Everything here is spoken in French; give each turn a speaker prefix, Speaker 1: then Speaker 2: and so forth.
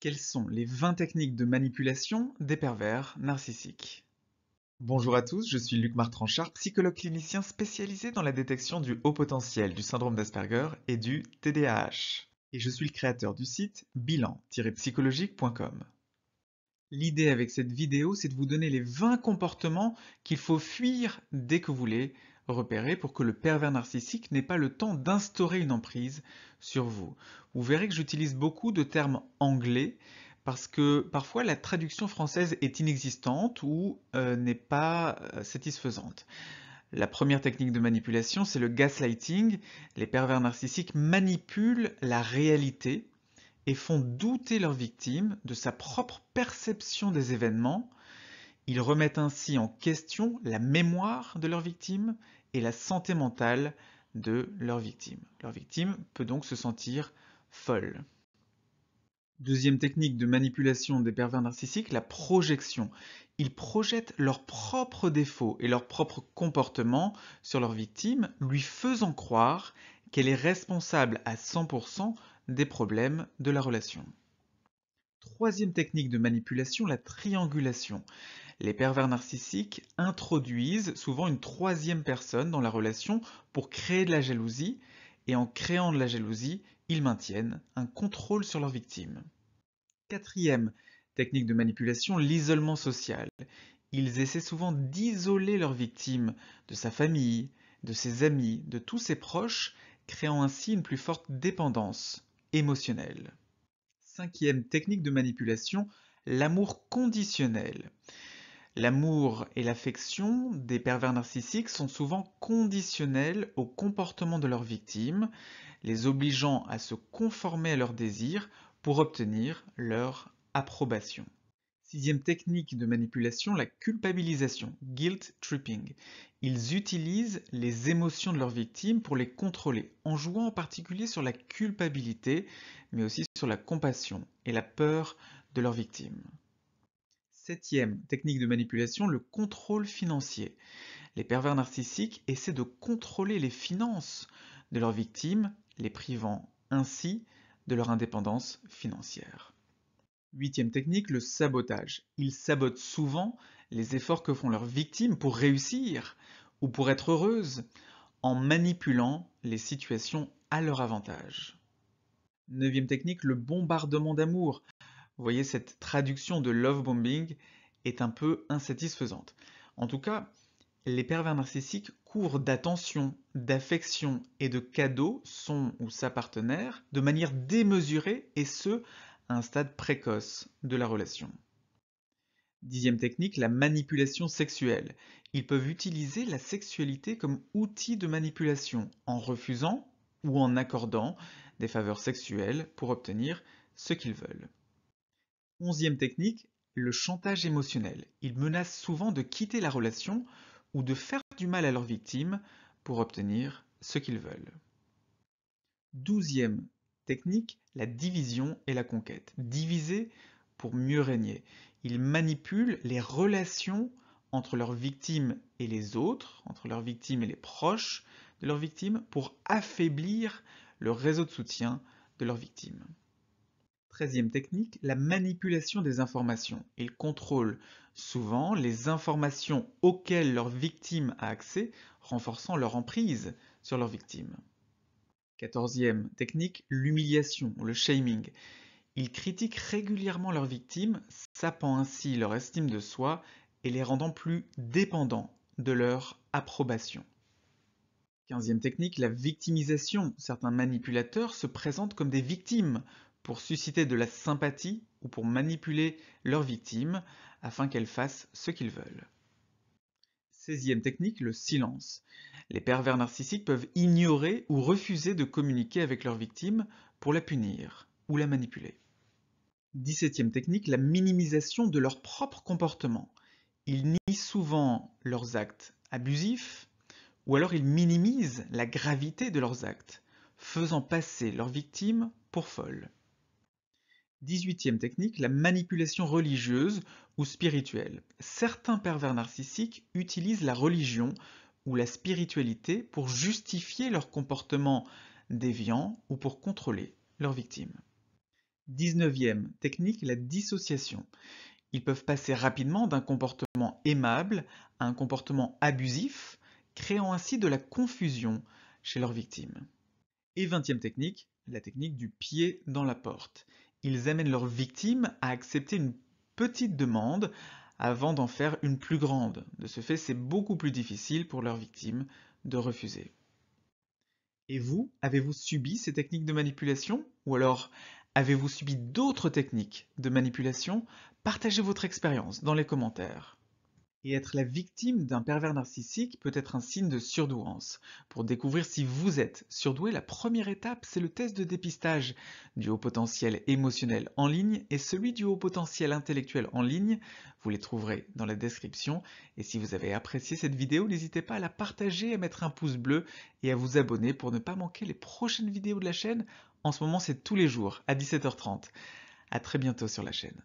Speaker 1: Quelles sont les 20 techniques de manipulation des pervers narcissiques Bonjour à tous, je suis Luc Martranchard, psychologue clinicien spécialisé dans la détection du haut potentiel du syndrome d'Asperger et du TDAH. Et je suis le créateur du site bilan-psychologique.com. L'idée avec cette vidéo, c'est de vous donner les 20 comportements qu'il faut fuir dès que vous les repérer pour que le pervers narcissique n'ait pas le temps d'instaurer une emprise sur vous. Vous verrez que j'utilise beaucoup de termes anglais parce que parfois la traduction française est inexistante ou euh, n'est pas euh, satisfaisante. La première technique de manipulation, c'est le gaslighting. Les pervers narcissiques manipulent la réalité et font douter leur victime de sa propre perception des événements. Ils remettent ainsi en question la mémoire de leur victime et la santé mentale de leur victime. Leur victime peut donc se sentir folle. Deuxième technique de manipulation des pervers narcissiques, la projection. Ils projettent leurs propres défauts et leurs propres comportements sur leur victime, lui faisant croire qu'elle est responsable à 100% des problèmes de la relation. Troisième technique de manipulation, la triangulation. Les pervers narcissiques introduisent souvent une troisième personne dans la relation pour créer de la jalousie, et en créant de la jalousie, ils maintiennent un contrôle sur leur victime. Quatrième technique de manipulation, l'isolement social. Ils essaient souvent d'isoler leur victime de sa famille, de ses amis, de tous ses proches, créant ainsi une plus forte dépendance émotionnelle. Cinquième technique de manipulation, l'amour conditionnel. L'amour et l'affection des pervers narcissiques sont souvent conditionnels au comportement de leurs victimes, les obligeant à se conformer à leurs désirs pour obtenir leur approbation. Sixième technique de manipulation, la culpabilisation, guilt tripping. Ils utilisent les émotions de leurs victimes pour les contrôler, en jouant en particulier sur la culpabilité, mais aussi sur la compassion et la peur de leurs victimes. Septième technique de manipulation, le contrôle financier. Les pervers narcissiques essaient de contrôler les finances de leurs victimes, les privant ainsi de leur indépendance financière. Huitième technique, le sabotage. Ils sabotent souvent les efforts que font leurs victimes pour réussir ou pour être heureuses en manipulant les situations à leur avantage. Neuvième technique, le bombardement d'amour. Vous voyez, cette traduction de love bombing est un peu insatisfaisante. En tout cas, les pervers narcissiques courent d'attention, d'affection et de cadeaux son ou sa partenaire de manière démesurée et ce, à un stade précoce de la relation. Dixième technique, la manipulation sexuelle. Ils peuvent utiliser la sexualité comme outil de manipulation en refusant ou en accordant des faveurs sexuelles pour obtenir ce qu'ils veulent. Onzième technique, le chantage émotionnel. Ils menacent souvent de quitter la relation ou de faire du mal à leur victime pour obtenir ce qu'ils veulent. Douzième technique, la division et la conquête. Diviser pour mieux régner. Ils manipulent les relations entre leurs victimes et les autres, entre leurs victimes et les proches de leurs victimes, pour affaiblir le réseau de soutien de leurs victimes. 13e technique, la manipulation des informations. Ils contrôlent souvent les informations auxquelles leur victime a accès, renforçant leur emprise sur leur victime. e technique, l'humiliation, le shaming. Ils critiquent régulièrement leurs victimes, sapant ainsi leur estime de soi et les rendant plus dépendants de leur approbation. 15 15e technique, la victimisation. Certains manipulateurs se présentent comme des victimes pour susciter de la sympathie ou pour manipuler leurs victimes afin qu'elles fassent ce qu'ils veulent. 16e technique, le silence. Les pervers narcissiques peuvent ignorer ou refuser de communiquer avec leurs victimes pour la punir ou la manipuler. 17e technique, la minimisation de leur propre comportement. Ils nient souvent leurs actes abusifs ou alors ils minimisent la gravité de leurs actes, faisant passer leurs victimes pour folles. 18e technique, la manipulation religieuse ou spirituelle. Certains pervers narcissiques utilisent la religion ou la spiritualité pour justifier leur comportement déviant ou pour contrôler leurs victimes. 19e technique, la dissociation. Ils peuvent passer rapidement d'un comportement aimable à un comportement abusif, créant ainsi de la confusion chez leurs victimes. Et 20e technique, la technique du pied dans la porte. Ils amènent leurs victimes à accepter une petite demande avant d'en faire une plus grande. De ce fait, c'est beaucoup plus difficile pour leurs victimes de refuser. Et vous, avez-vous subi ces techniques de manipulation Ou alors, avez-vous subi d'autres techniques de manipulation Partagez votre expérience dans les commentaires. Et être la victime d'un pervers narcissique peut être un signe de surdouance. Pour découvrir si vous êtes surdoué, la première étape, c'est le test de dépistage du haut potentiel émotionnel en ligne et celui du haut potentiel intellectuel en ligne. Vous les trouverez dans la description. Et si vous avez apprécié cette vidéo, n'hésitez pas à la partager, à mettre un pouce bleu et à vous abonner pour ne pas manquer les prochaines vidéos de la chaîne. En ce moment, c'est tous les jours à 17h30. À très bientôt sur la chaîne.